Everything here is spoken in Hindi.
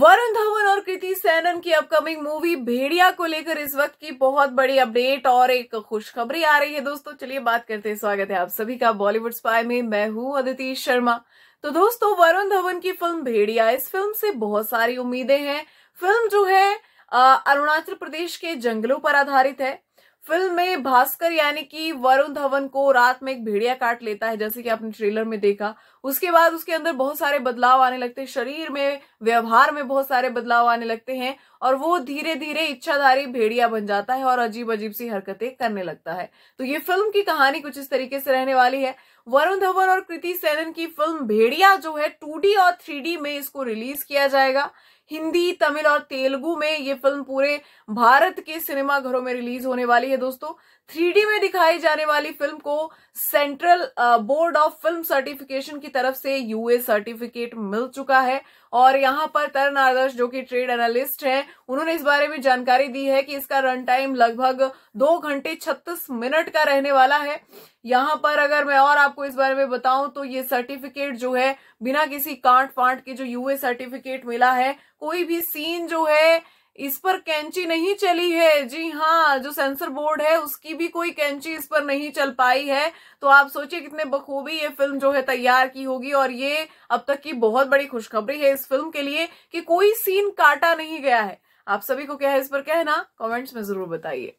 वरुण धवन और कृति सैनन की अपकमिंग मूवी भेड़िया को लेकर इस वक्त की बहुत बड़ी अपडेट और एक खुशखबरी आ रही है दोस्तों चलिए बात करते हैं स्वागत है आप सभी का बॉलीवुड स्पाई में मैं हूं अदिति शर्मा तो दोस्तों वरुण धवन की फिल्म भेड़िया इस फिल्म से बहुत सारी उम्मीदें हैं फिल्म जो है अरुणाचल प्रदेश के जंगलों पर आधारित है फिल्म में भास्कर यानी कि वरुण धवन को रात में एक भेड़िया काट लेता है जैसे कि आपने ट्रेलर में देखा उसके बाद उसके अंदर बहुत सारे बदलाव आने लगते हैं शरीर में व्यवहार में बहुत सारे बदलाव आने लगते हैं और वो धीरे धीरे इच्छाधारी भेड़िया बन जाता है और अजीब अजीब सी हरकतें करने लगता है तो ये फिल्म की कहानी कुछ इस तरीके से रहने वाली है वरुण धवन और कृति सेनन की फिल्म भेड़िया जो है टू और थ्री में इसको रिलीज किया जाएगा हिंदी तमिल और तेलुगु में ये फिल्म पूरे भारत के सिनेमा घरों में रिलीज होने वाली है दोस्तों थ्री में दिखाई जाने वाली फिल्म को Central Board of Film Certification की तरफ से यूए सर्टिफिकेट मिल चुका है और यहां पर तरण आदर्श जो कि ट्रेड एनालिस्ट हैं उन्होंने इस बारे में जानकारी दी है कि इसका रन टाइम लगभग दो घंटे छत्तीस मिनट का रहने वाला है यहाँ पर अगर मैं और आपको इस बारे में बताऊं तो ये सर्टिफिकेट जो है बिना किसी कांट फांट के जो यूए सर्टिफिकेट मिला है कोई भी सीन जो है इस पर कैंची नहीं चली है जी हाँ जो सेंसर बोर्ड है उसकी भी कोई कैंची इस पर नहीं चल पाई है तो आप सोचिए कितने बखूबी ये फिल्म जो है तैयार की होगी और ये अब तक की बहुत बड़ी खुशखबरी है इस फिल्म के लिए कि कोई सीन काटा नहीं गया है आप सभी को क्या है इस पर कहना कमेंट्स में जरूर बताइए